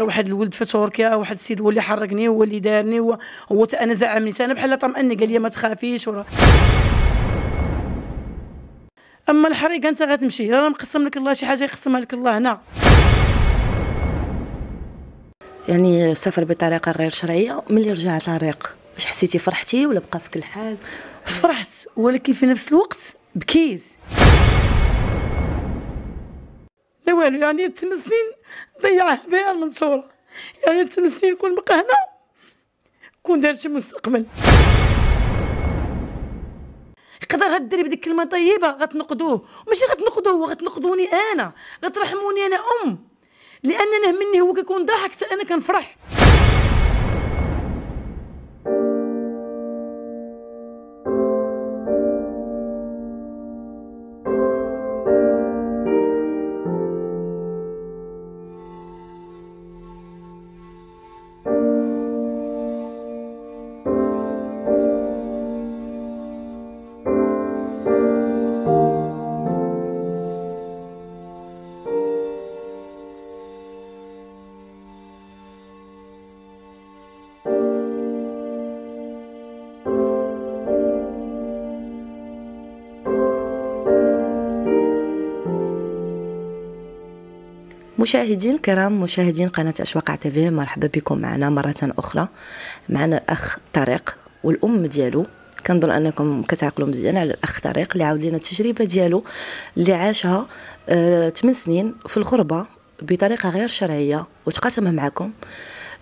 واحد الولد في تركيا واحد السيد هو اللي حرقني هو اللي دارني هو هو انا زعمني انا بحال طمأني قال لي ما تخافيش ورا اما الحريق انت غتمشي راه مقسم لك الله شي حاجه يقسمها لك الله هنا يعني سافر بطريقه غير شرعيه ملي رجعت طريق واش حسيتي فرحتي ولا بقى فيك الحال فرحت ولكن في نفس الوقت بكيت لا والو يعني تم سنين ضيعها بها المنصورة يعني تم سنين كون بقى هنا كون دار شي مستقبل يقدر هاد الدري بديك كلمة طيبة غتنقدوه ماشي غتنقدوه هو غتنقدوني أنا غترحموني أنا أم لأن أنا مني هو كيكون ضحك أنا كنفرح مشاهدين الكرام مشاهدين قناة أشواق تيفي مرحبا بكم معنا مرة أخرى معنا الأخ طارق والأم ديالو كنظن انكم كتعقلوا مزيان على الاخ طارق اللي عاود لنا التجربه ديالو اللي عاشها 8 آه، سنين في الغربه بطريقه غير شرعيه وتقاسمها معكم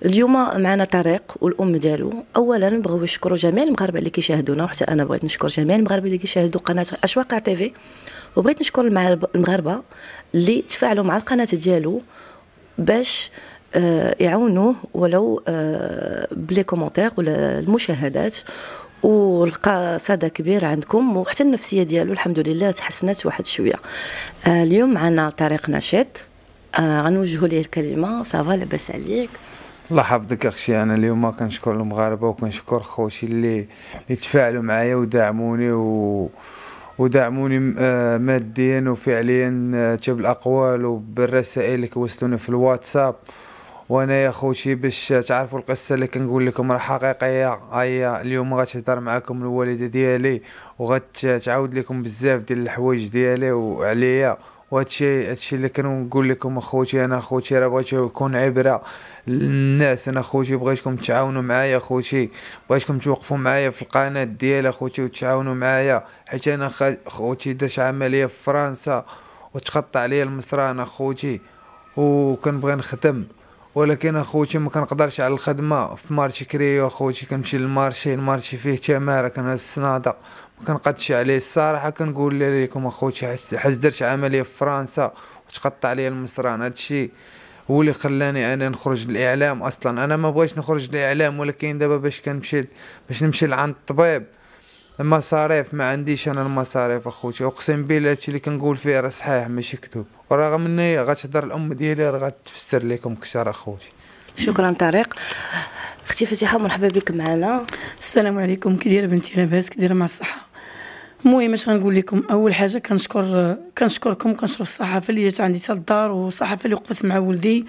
اليوم معنا طريق والام ديالو اولا بغاو يشكروا جميع المغاربه اللي كيشاهدونا وحتى انا بغيت نشكر جميع المغاربه اللي كيشاهدوا قناه اشواق تي في وبغيت نشكر المغاربه اللي تفاعلوا مع القناه ديالو باش آه، يعاونوه ولو آه، بلي كومونتير ولا المشاهدات ولقى صدى كبير عندكم وحتى النفسيه ديالو الحمد لله تحسنت واحد شويه آه، اليوم معنا طريق نشيط غنوجهوا ليه الكلمه صافا لاباس عليك الله يحفظك اخشي انا اليوم كنشكر المغاربه وكنشكر خوتي اللي اللي تفاعلوا معايا ودعموني و ودعموني آه، ماديا وفعليا آه، حتى بالاقوال وبالرسائل اللي كيوصلوني في الواتساب وانا يا خوتي باش تعرفوا القصه اللي كنقول لكم راه حقيقيه هيا اليوم غتهضر معكم الوالده ديالي وغتعاود لكم بزاف ديال الحوايج ديالي وعليا وهادشي هادشي اللي كنقول لكم اخوتي انا اخوتي راه بغيت يكون عبره للناس انا اخوتي بغيتكم تعاونوا معايا اخوتي بغيتكم توقفوا معايا في القناه ديال اخوتي وتعاونوا معايا حيت انا اخوتي درت عمليه في فرنسا وتقطع عليا المصران اخوتي وكنبغي نخدم ولكن اخوتي ما كنقدرش على الخدمه في مارشي كريو اخوتي كنمشي للمارشي المارشي فيه تماره كنهز الصناده ما كنقدش عليه الصراحه كنقول لكم اخوتي حس درت عمليه في فرنسا وتقطع لي المصران هادشي هو اللي خلاني انا نخرج للاعلام اصلا انا ما بغيتش نخرج للاعلام ولكن دابا باش كنمشي باش نمشي لعند الطبيب المصاريف ما عنديش انا المصاريف اخوتي اقسم بالله هادشي اللي كنقول فيه راه صحيح ماشي كذوب ورغم اني غتهضر الام ديالي راه غتفسر لكم كثر اخوتي شكرا طارق اختي فتيحه مرحبا بك معنا السلام عليكم كي دايره بنتي لاباس كي دايره مع الصحه المهم اش غنقول لكم اول حاجه كنشكر كنشكركم كنشكر الصحافه اللي جات عندي حتى الدار والصحافه اللي وقفت مع ولدي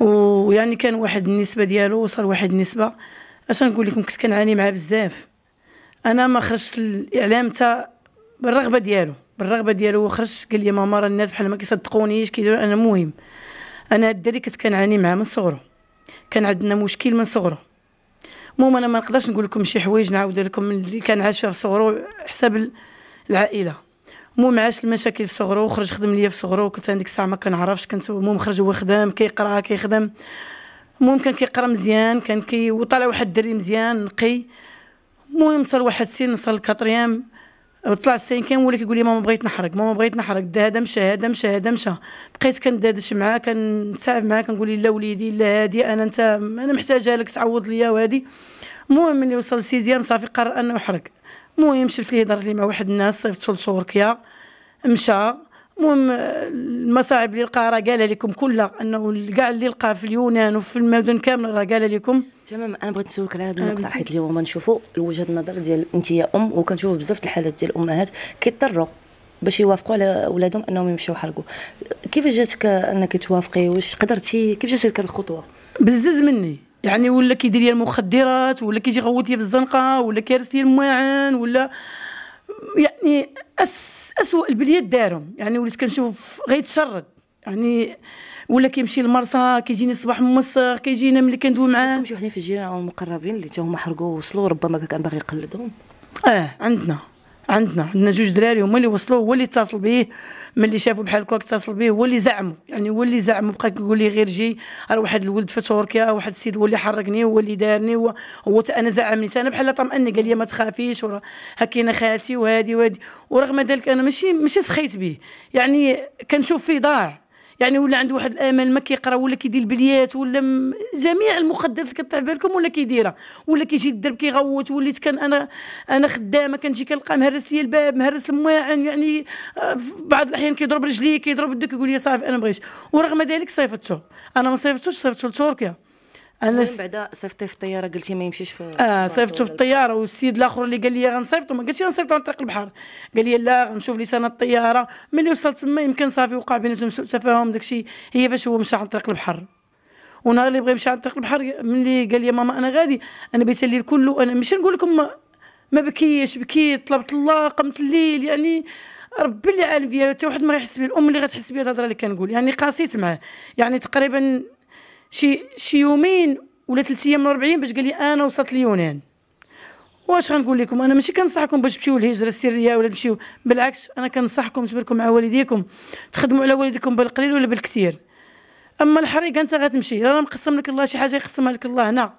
ويعني كان واحد النسبه ديالو وصل واحد النسبه اش غنقول لكم كنت كنعاني معاه بزاف انا ما خرجت الاعلام حتى بالرغبه ديالو بالرغبه ديالو وخرج قال لي ماما راه الناس بحال ما كيصدقونيش كيديروا انا مهم انا الدري كنت كنعاني معاه من صغره كان عندنا مشكل من صغره المهم انا ما نقدرش نقول لكم شي حوايج نعاود لكم اللي كان عاش في صغره حساب العائله المهم عاش المشاكل في صغره وخرج خدم ليا في صغره وكنت هذيك الساعه ما كنعرفش كنت المهم خرج هو خدام كيقرا كيخدم المهم كان كيقرا مزيان كان كي وطلع واحد الدري مزيان نقي المهم صار واحد السن وصل الكاتريام طلع السين كان ولا كيقول لي ماما بغيت نحرق ماما بغيت نحرق هذا مشى هذا مشى هذا مشى بقيت كندادش معاه كنتعب معاه كنقول لي لا وليدي لا هادي انا انت انا محتاجه لك تعوض ليا وهادي المهم ملي وصل السيزيام صافي قرر انه يحرق المهم شفت ليه هضر لي مع واحد الناس صيفطو لتركيا مشى المهم المصاعب اللي لقاها راه قالها لكم كلها انه كاع اللي لقاه في اليونان وفي المدن كامله راه قالها لكم تمام انا بغيت نسولك على هذا آه، النقطه حيت اليوم نشوفوا وجهه النظر ديال انت يا ام وكنشوفوا بزاف الحالات ديال الامهات كيضطروا باش يوافقوا على ولادهم انهم يمشيو يحرقوا كيفاش جاتك انك توافقي واش قدرتي كيف جاتك الخطوه بزز مني يعني ولا كيدير لي المخدرات ولا كيجي غوت في الزنقه ولا كيرسي الماعن ولا يعني أس أسوأ البليات دارهم يعني وليت كنشوف غيتشرد يعني ولا كيمشي لمرسى كيجيني الصباح موسخ كيجينا ملي كندوي معاه شي وحدين في الجيران المقربين اللي تا هما حرقوا وصلوا ربما كان باغي يقلدهم اه عندنا عندنا عندنا جوج دراري هما اللي وصلوا هو اللي اتصل به ملي شافوا بحال هكاك اتصل به هو اللي زعموا يعني هو اللي زعموا بقى كيقول لي غير جي راه واحد الولد في تركيا واحد السيد هو اللي حركني هو اللي دارني هو هو انا زعمني انا بحال طمأني قال لي ما تخافيش وراه هكينا خالتي وهادي وهادي ورغم ذلك انا ماشي ماشي سخيت به يعني كنشوف فيه ضاع يعني ولا عنده واحد الامل ما كيقرا ولا كيدير البليات ولا جميع المخدرات اللي كطيح بالكم ولا كيديرها ولا كيجي الدرب كيغوت وليت كان انا انا خدامه كنجي كنلقى مهرس لي الباب مهرس المواعن يعني آه، في بعض الاحيان كيضرب رجليه كيضرب يدك يقول لي صافي انا ما بغيتش ورغم ذلك صيفطته انا ما صيفطتوش صيفطته لتركيا انا س... بعدا صيفطي في الطياره قلتي ما يمشيش في اه صيفطو في الطياره والسيد الاخر اللي قال لي غنصيفطو ما قالش غنصيفطو على طريق البحر قال لي لا غنشوف سنه الطياره ملي وصلت تما يمكن صافي وقع بيناتهم سوء تفاهم داكشي هي فاش هو مشى على طريق البحر ونهار اللي بغى يمشي على طريق البحر ملي قال لي ماما انا غادي انا بيت الليل كله انا ماشي نقول لكم ما بكيش بكيت طلبت الله قمت الليل يعني ربي اللي عالم بيا حتى واحد ما غيحس بيا الام اللي غتحس بيا الهضره اللي كنقول يعني قاسيت معاه يعني تقريبا شي شي يومين ولا ثلاث ايام من 40 باش قال لي انا وصلت اليونان واش غنقول لكم انا ماشي كنصحكم باش تمشيو الهجره السريه ولا تمشيو بالعكس انا كنصحكم تبركم مع والديكم تخدموا على والديكم بالقليل ولا بالكثير اما الحريقه انت غتمشي راه مقسم لك الله شي حاجه يقسمها لك الله هنا نعم.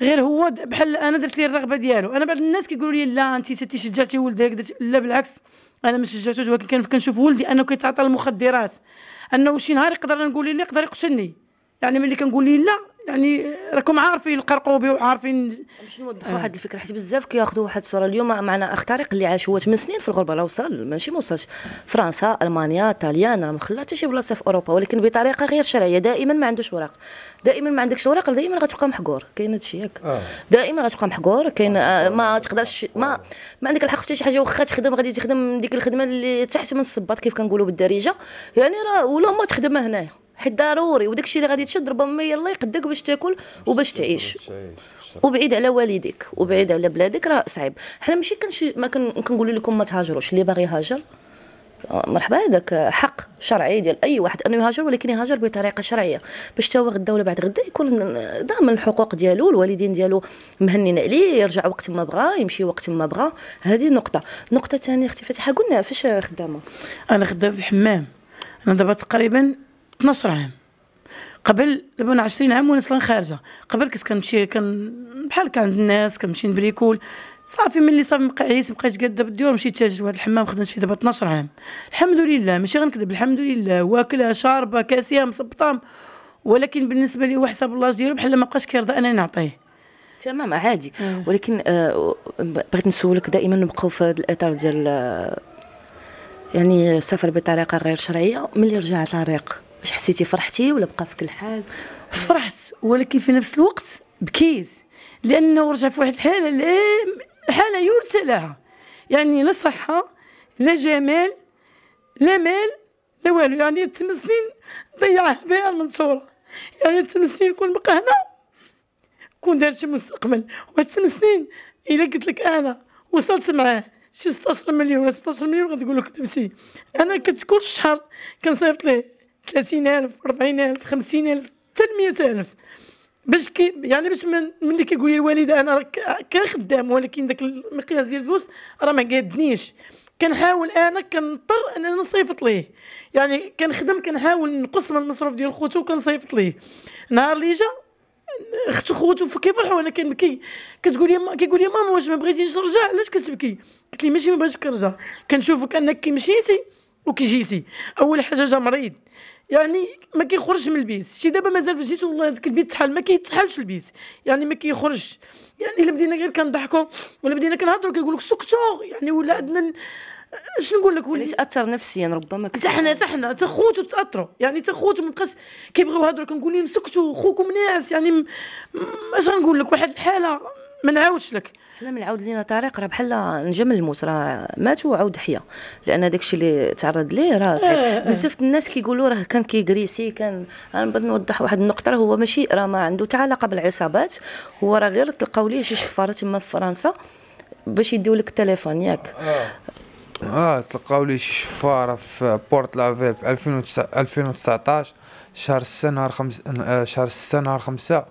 غير هو بحال انا درت ليه الرغبه ديالو انا بعض الناس كيقولوا لي لا انت ستي شجعتي ولدك لا بالعكس انا ما شجعتوش ولكن كنشوف ولدي انه كيتعاطى المخدرات انه شي نهار يقدر نقول لي يقدر يقتلني يعني ملي كنقول لا يعني راكم عارفين القرقوبي وعارفين باش نوضحوا واحد الفكره حيت بزاف كياخذوا واحد الصوره اليوم معنا اخ طارق اللي عاش هو 8 سنين في الغربه راه وصل ماشي ما وصلش فرنسا المانيا ايطاليا راه ما خلا حتى شي بلاصه في اوروبا ولكن بطريقه غير شرعيه دائما ما عندوش وراق دائما ما عندكش وراق دائما غتبقى محقور كاين هذا ياك آه. دائما غتبقى محقور كاين آه،, آه. ما تقدرش ما ما عندك الحق حتى شي حاجه واخا تخدم غادي تخدم ديك الخدمه اللي تحت من الصباط كيف كنقولوا بالدارجه يعني راه ولا ما تخدم هنايا حيت ضروري وداك الشيء اللي غادي تشد ربما يلا يقدك باش تاكل وباش تعيش وبعيد على والديك وبعيد على بلادك راه صعيب حنا ماشي كنشي ما كنقول لكم ما تهاجروش اللي باغي يهاجر آه، مرحبا هذاك حق شرعي ديال اي واحد انه يهاجر ولكن يهاجر بطريقه شرعيه باش تا هو غدا ولا بعد غدا يكون ضامن الحقوق ديالو الوالدين ديالو مهنين عليه يرجع وقت ما بغى يمشي وقت ما بغى هذه نقطه نقطه ثانيه اختي فتحه قلنا فاش خدامه انا خدام في الحمام انا دابا تقريبا 12 عام قبل دابا 20 عام وانا اصلا خارجه قبل كنت كنمشي كان بحال كان عند الناس كنمشي نبريكول صافي ملي صافي مبقى عييت مبقيتش قاده بالديور مشيت تاجر واحد الحمام خدمت فيه دابا 12 عام الحمد لله ماشي غنكذب الحمد لله واكله شاربه كاسيه مصبطه ولكن بالنسبه لي هو حساب الله ديالو بحال ما بقاش كيرضى انا نعطيه تمام عادي آه. ولكن آه بغيت نسولك دائما نبقاو في هذا الاطار ديال آه، يعني السفر بطريقه غير شرعيه ملي رجع طريق واش حسيتي فرحتي ولا بقى فيك الحال فرحت ولكن في نفس الوقت بكيت لانه رجع في واحد الحاله حاله يرثى لها يعني لا صحه لا جمال لا مال لا والو يعني تم سنين ضيعها بها المنصوره يعني تم سنين كون بقى هنا كون دار شي مستقبل وتم سنين الا قلت لك انا وصلت معاه شي 16 مليون ولا 16 مليون غتقول لك كذبتي انا كنت كل شهر كنصيفط ليه 30 ألف 40 ألف 50 ألف حتى 100 ألف باش كي يعني باش من ملي كيقول لي الوالده انا راه خدام ولكن داك المقياس ديال الفلوس راه ما قادنيش كنحاول انا كنضطر ان انا نصيفط ليه يعني كنخدم كنحاول نقص من المصروف ديال خوتو وكنصيفط ليه نهار اللي جا اختو خوتو كيفرحوا وانا كنبكي كتقول لي كيقول لي ماما واش ما بغيتيش نرجع علاش كتبكي قلت لي ماشي ما بغيتش كنرجع كنشوفك انك كي مشيتي وكي جيتي اول حاجه جا مريض يعني ما كيخرجش من البيت شي دابا مازال في جيتو والله هذاك البيت تحل ما كيتحلش البيت يعني ما كيخرجش يعني الا بدينا غير كنضحكوا ولا بدينا كنهضروا كيقول لك سكتوا يعني ولا عندنا شنو نقول لك يعني ولي تاثر نفسيا ربما حتى حنا حتى حنا حتى خوتو تاثروا يعني حتى خوتو مابقاش كيبغيو يهضروا كنقول لهم سكتوا خوكم ناعس يعني اش غنقول لك واحد الحاله ما نعاودش لك حنا عاود لينا طريق راه بحال نجم الموت راه مات وعاود حيا لان داك الشيء اللي تعرض ليه راه صعيب آه. بزاف الناس كيقولوا راه كان كيكريسي كان انا بغيت نوضح واحد النقطه هو ماشي راه ما عنده حتى علاقه بالعصابات هو راه غير تلقاو ليه شي شفاره تما في فرنسا باش يديو لك التليفون ياك اه, آه، تلقاو لي شي شفاره في بورت لافيل في 2019 شهر 6 نهار 5 آه، شهر 6 نهار 5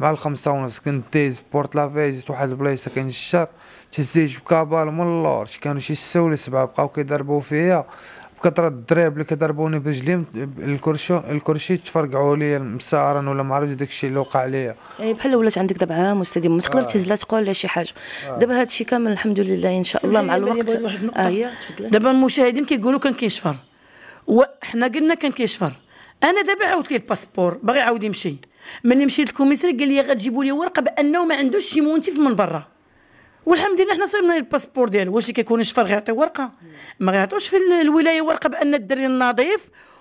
مع الخمسة ونص كنت دايز في بورت جيت واحد البلايصة كاين الشر تهزيت بكابال من اللور كانوا شي ستة ولا سبعة بقاو كيضربو فيا بكثرة الدريب اللي كيضربوني برجلي الكرشو الكرشي تفرقعوا لي مسارا ولا ما عرفتش داك الشيء اللي وقع ليا يعني بحال ولات عندك دابا عام مستديم ما تقدر تهز لا تقول لا شي حاجه دابا هذا الشيء كامل الحمد لله ان شاء الله مع الوقت آه دابا المشاهدين كيقولوا كان كيشفر وحنا قلنا كان كيشفر انا دابا عاودت لي الباسبور باغي يعاود يمشي ملي مشيت للكوميسري قال لي غتجيبوا لي ورقه بانه ما عندوش شي منتف من برا والحمد لله حنا صيبنا الباسبور ديالو واش اللي كيكون الشفر غيعطي ورقه ما غيعطوش في الولايه ورقه بان الدري النظيف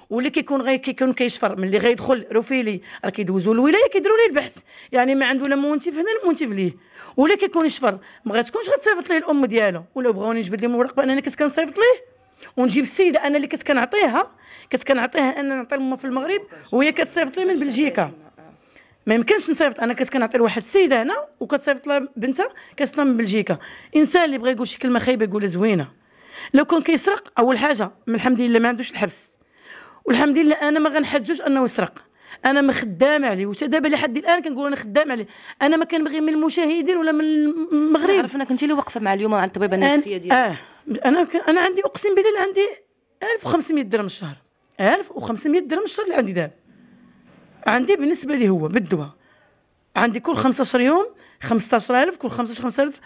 واللي كيكون غير كيكون كيشفر ملي غيدخل روفيلي راه كيدوزوا الولايه كيديروا ليه البحث يعني ما عنده لا منتف هنا المنتف ليه ولا كيكون شفر ما غتكونش غتصيفط ليه الام ديالو ولا بغاوني نجبد لهم ورقه بان انا كنت كنصيفط ليه ونجيب السيده انا اللي كنت كنعطيها كنت كنعطيها انا نعطي الام في المغرب وهي كتصيفط لي من بلجيكا ما يمكنش نصيفط انا كنت كنعطي لواحد السيده هنا وكتصيفط لها بنتها كتسطن من بلجيكا انسان اللي بغى يقول شي كلمه خايبه يقولها زوينه لو كان كيسرق اول حاجه من الحمد لله ما عندوش الحبس والحمد لله انا ما غنحجوش انه يسرق انا ما خدام عليه وحتى دابا لحد الان كنقول انا خدام عليه انا ما كنبغي من المشاهدين ولا من المغرب عرفنا كنتي اللي واقفه مع اليوم مع الطبيبه النفسيه ديالك اه انا انا عندي اقسم بالله عندي 1500 درهم الشهر 1500 درهم الشهر اللي عندي دابا عندي بالنسبه لي هو بالدواء عندي كل 15 يوم 15000 كل 15 5000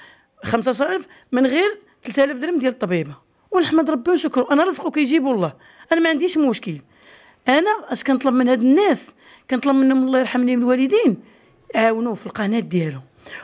15000 من غير 3000 درهم ديال الطبيبه ونحمد ربي ونشكره انا رزقه كيجيبو الله انا ما عنديش مشكل انا اش كنطلب من هاد الناس كنطلب منهم الله يرحم لي الوالدين عاونوه في القناه ديالو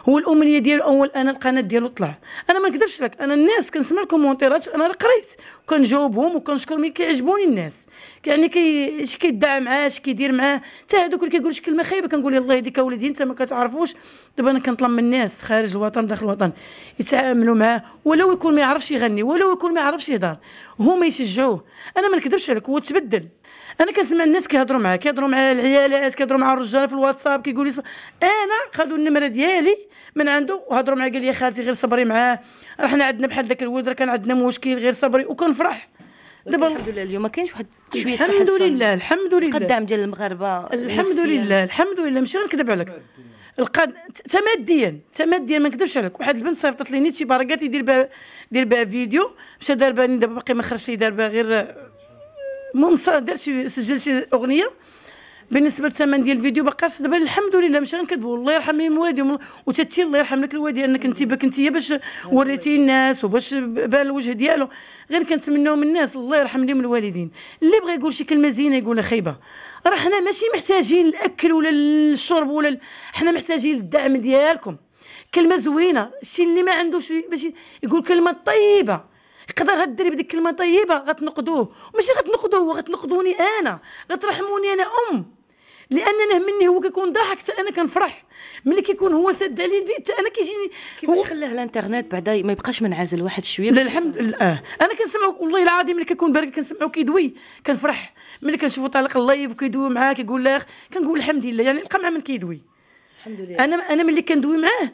هو الامنيه ديالو اول انا القناه ديالو طلع انا ما نكذبش لك انا الناس كنسمع الكومونتيرات انا راه قريت وكنجاوبهم وكنشكر ملي كيعجبوني الناس يعني كي اش كيدعى معاه اش كيدير معاه حتى هذوك اللي كيقولوا شي كلمه خايبه كنقول الله يهديك اولادي انت ما كتعرفوش دابا انا كنطلب من الناس خارج الوطن داخل الوطن يتعاملوا معاه ولو يكون ما يعرفش يغني ولو يكون ما يعرفش يهضر هما يشجعوه انا ما نكذبش عليك هو تبدل انا كنسمع الناس كيهضروا معاه كيهضروا مع العيالات كيهضروا مع الرجال في الواتساب كيقول لي انا خدوا النمره ديالي من عنده وهضروا معاه قال لي خالتي غير صبري معاه راه حنا عندنا بحال ذاك الولد راه كان عندنا مشكل غير صبري وكنفرح دابا الحمد لله اليوم ما كاينش واحد شويه الحمد لله الحمد لله القدام ديال المغاربه الحمد لله الحمد لله ماشي غنكذب عليك القد تماديا تماديا ما نكذبش عليك واحد البنت صيفطت لي نيت شي باركات يدير بها يدير بها فيديو مشى دار باني دابا باقي ما خرجش لي دار بها غير المهم صدر شي سجل شي اغنيه بالنسبه للثمن ديال الفيديو باقا دابا الحمد لله ماشي غنكذبوا الله يرحم لي الوالدي وتاتي الله يرحم لك الوالدي انك انت باك انت باش وريتي الناس وباش بان الوجه ديالو غير كنتمناو من الناس الله يرحم لهم الوالدين اللي بغى يقول شي كلمه زينه يقولها خايبه راه حنا ماشي محتاجين الاكل ولا الشرب ولا ال... حنا محتاجين الدعم ديالكم كلمه زوينه شي اللي ما عندوش باش يقول كلمه طيبه يقدر هاد الدري بديك كلمه طيبه غتنقدوه ماشي غتنقدوه هو غتنقدوني انا غترحموني انا ام لان انا مني هو كيكون ضاحك انا كنفرح ملي كيكون هو سد عليه البيت انا كيجيني كيفاش خلاه الانترنت بعدا ما يبقاش منعزل واحد شويه لا الحمد لله آه. انا كنسمعو والله العظيم ملي كيكون بارك كنسمعو كيدوي كنفرح ملي كنشوفو طالق اللايف وكيدوي معاه كيقول لا كنقول الحمد لله يعني نلقى مع من كيدوي الحمد لله انا انا ملي كندوي معاه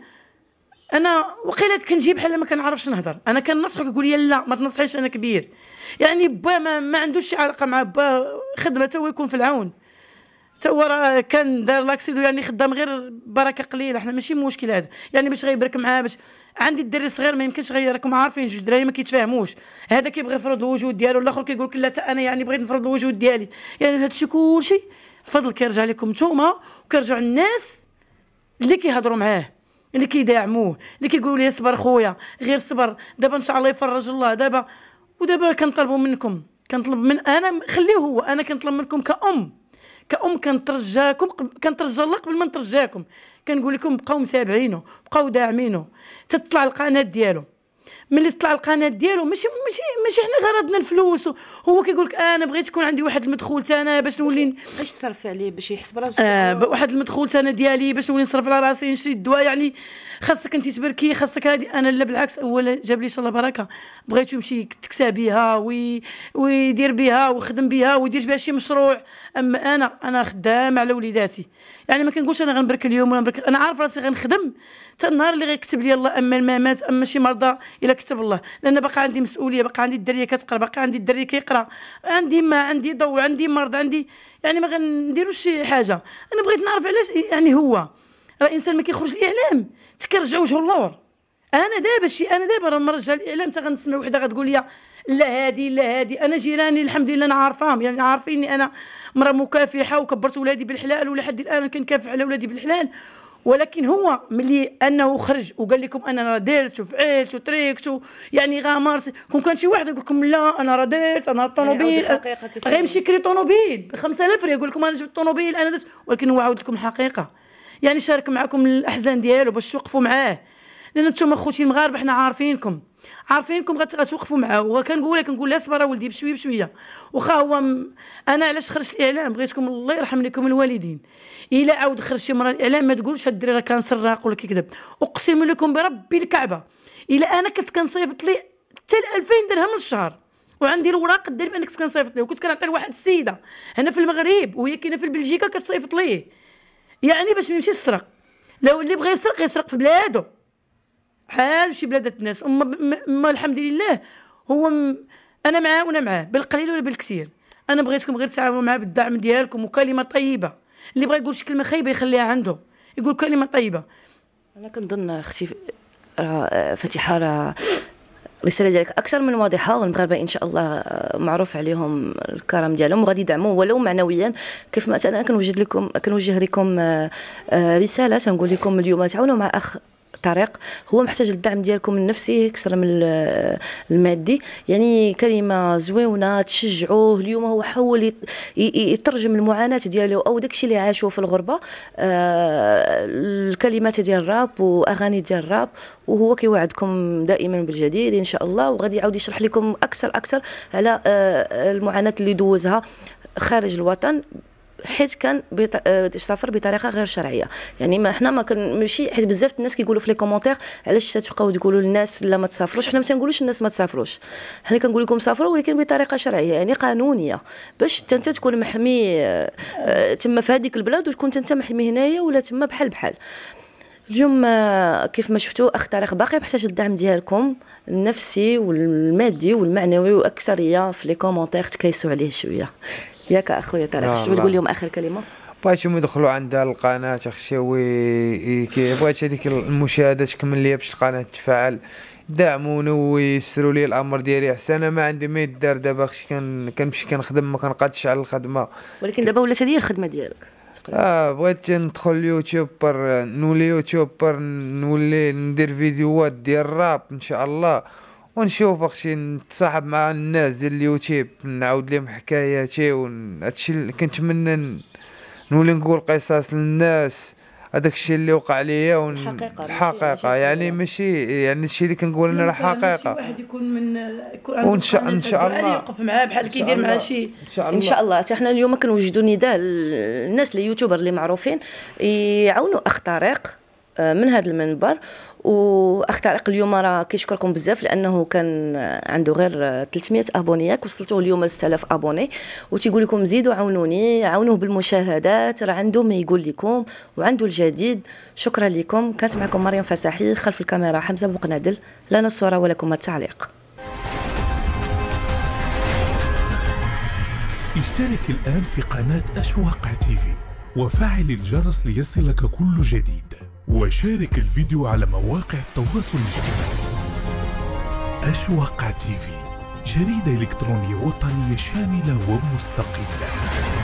انا وقيلا كنجي بحال ما كنعرفش نهضر انا كنصحك يقول لي لا ما تنصحيش انا كبير يعني با ما, ما عندوش شي علاقه مع با خدمه تا هو يكون في العون تا هو راه كان دار لاكسيدو يعني خدام غير بركه قليله حنا ماشي مشكل هذا يعني باش غيبرك معاه باش عندي الدري الصغير ما يمكنش غير راكم عارفين جوج دراري ما كيتفاهموش هذا كيبغي يفرض الوجود ديالو الاخر كيقول لك لا تا انا يعني بغيت نفرض الوجود ديالي يعني هذا الشيء كلشي الفضل كيرجع لكم نتوما وكيرجع الناس اللي كيهضروا معاه اللي كيدعموه اللي كيقولوا ليه صبر خويا غير صبر دابا ان شاء الله يفرج الله دابا ودابا كنطلبوا منكم كنطلب من انا خليه هو انا كنطلب منكم كأم كأم كنترجاكم كنترجى الله قبل ما نترجاكم كنقول لكم بقاو متابعينه بقاو داعمينه تطلع القناه ديالو ملي طلع القناه ديالو ماشي ماشي ماشي حنا غرضنا الفلوس هو كيقول لك انا بغيت يكون عندي واحد المدخول تانا باش نولي باش تصرف عليه باش يحسب راسو آه واحد المدخول تانا ديالي باش نولي نصرف على راسي نشري الدواء يعني خاصك انت تبركي خاصك هادي انا لا بالعكس اولا جاب لي ان شاء الله بركه بغيتو يمشي تكسى بها وي ويدير بها ويخدم بها ويدير بها شي مشروع اما انا انا خدامه على وليداتي يعني ما كنقولش انا غنبرك اليوم ولا نبرك انا عارف راسي غنخدم حتى النهار اللي غيكتب لي الله اما الممات اما شي مرضى الا كتب الله لان باقا عندي مسؤوليه باقا عندي الدريه كتقرا باقا عندي الدري كيقرا عندي ما عندي ضوء عندي مرض عندي يعني ما غنديروش شي حاجه انا بغيت نعرف علاش يعني هو راه الانسان ما كيخرجش الاعلام تكرجع وجهه اللور انا دابا شي انا دابا راه مرجع الاعلام تغنسمع غنسمع وحده غتقول لي لا هادي لا هادي انا جيراني الحمد لله انا عارفاهم يعني عارفيني انا مرا مكافحه وكبرت ولادي بالحلال ولحد الان كنكافح على ولادي بالحلال ولكن هو ملي انه خرج وقال لكم انا راه درت وفعلت وتريكت يعني غامرت كون كان شي واحد يقول لكم لا انا راه درت انا الطونوبيل غيمشي يكري طونوبيل ب 5000 ريال يقول لكم انا جبت الطونوبيل انا درت ولكن هو عاود لكم الحقيقه يعني شارك معكم الاحزان ديالو باش توقفوا معاه لان انتم اخوتي المغاربه حنا عارفينكم عارفينكم غتوقفوا معاه وكنقولها كنقول لها صبر ولدي بشويه بشويه واخا هو م... انا علاش خرجت الاعلام بغيتكم الله يرحم لكم الوالدين الا عاود خرج شي مره الاعلام ما تقولش هاد الدري راه كان سراق ولا كيكذب اقسم لكم بربي الكعبه الا انا كنت كنصيفط لي حتى 2000 درهم للشهر وعندي الاوراق الدليل بانك كنصيفط ليه وكنت كنعطي لواحد السيده هنا في المغرب وهي كاينه في بلجيكا كتصيفط ليه يعني باش ما يمشي يسرق لو اللي بغى يسرق يسرق في بلاده بحال شي بلادات الناس اما الحمد لله هو م... انا معاه وانا معاه بالقليل ولا بالكثير انا بغيتكم غير تتعاونوا معاه بالدعم ديالكم وكلمه طيبه اللي بغى يقول شي كلمه خايبه يخليها عنده يقول كلمه طيبه انا كنظن اختي فتحه راه الرساله آه، ديالك اكثر من واضحه والمغاربه ان شاء الله آه، معروف عليهم الكرم ديالهم وغادي يدعموه ولو معنويا كيف ما مثلا كنوجد لكم كنوجه لكم آه، رساله تنقول لكم اليوم تعاونوا مع اخ الطريق هو محتاج الدعم ديالكم النفسي اكثر من المادي يعني كلمه زويونه تشجعوه اليوم هو حاول يترجم المعاناه ديالو او داكشي اللي عاشوه في الغربه آه، الكلمات ديال الراب واغاني ديال الراب وهو كيوعدكم دائما بالجديد ان شاء الله وغادي يعاود يشرح لكم اكثر اكثر على آه، المعاناه اللي دوزها خارج الوطن حيت كان بيط... آه، سافر بطريقه غير شرعيه يعني ما حنا ما كان ماشي حيت بزاف الناس كيقولوا في لي كومونتير علاش تبقاو تقولوا للناس لا ما تسافروش حنا ما تنقولوش الناس ما تسافروش حنا كنقول لكم سافروا ولكن بطريقه شرعيه يعني قانونيه باش انت تكون محمي آه، تما في هذيك البلاد وتكون انت محمي هنايا ولا تما بحال بحال اليوم آه، كيف ما شفتوا اخ طارق باقي محتاج الدعم ديالكم النفسي والمادي والمعنوي واكثريه في لي كومونتير تكيسوا عليه شويه ياك اخويا ترى نعم، شو بتقول لهم نعم. اخر كلمه بغيتهم يدخلوا عندها القناه اخشاوي بغيت هذيك المشاهده تكمل ليا باش القناه تفعل دعموني ويسروا لي الامر ديالي احسن انا ما عندي ما يدار دابا اختي كنمشي كنخدم ما كنقادش على الخدمه ولكن دابا ولات هذه الخدمه ديالك اه بغيت ندخل اليوتيوبر نولي يوتيوبر نولي ندير فيديوهات ديال الراب ان شاء الله ونشوف اختي نتصاحب مع الناس ديال اليوتيوب نعاود لهم حكاياتي هادشي اللي كنتمنى نولي نقول قصص للناس هذاك الشيء اللي وقع ليا ون... الحقيقه الحقيقه يعني ماشي يعني, يعني الشيء اللي كنقول انا راه يعني حقيقه واحد يكون من يكون وان شاء ان شاء الله يوقف معاه بحال كيدير مع شي ان شاء الله حتى حنا اليوم كنوجدوا نداء الناس اليوتيوبر اللي معروفين يعاونوا اخ طريق آه، من هذا المنبر واختارق اليوم راه كيشكركم بزاف لانه كان عنده غير 300 ابونياك وصلتوه اليوم ل 6000 ابوني وتيقول لكم زيدوا عاونوني عاونوه بالمشاهدات راه عنده ما يقول لكم وعنده الجديد شكرا لكم كانت معكم مريم فساحي خلف الكاميرا حمزه بوقنادل لنا الصوره ولكم التعليق اشترك الآن في قناة أشواق في وفعل الجرس ليصلك كل جديد وشارك الفيديو على مواقع التواصل الاجتماعي أشواق تيفي جريدة إلكترونية وطنية شاملة ومستقلة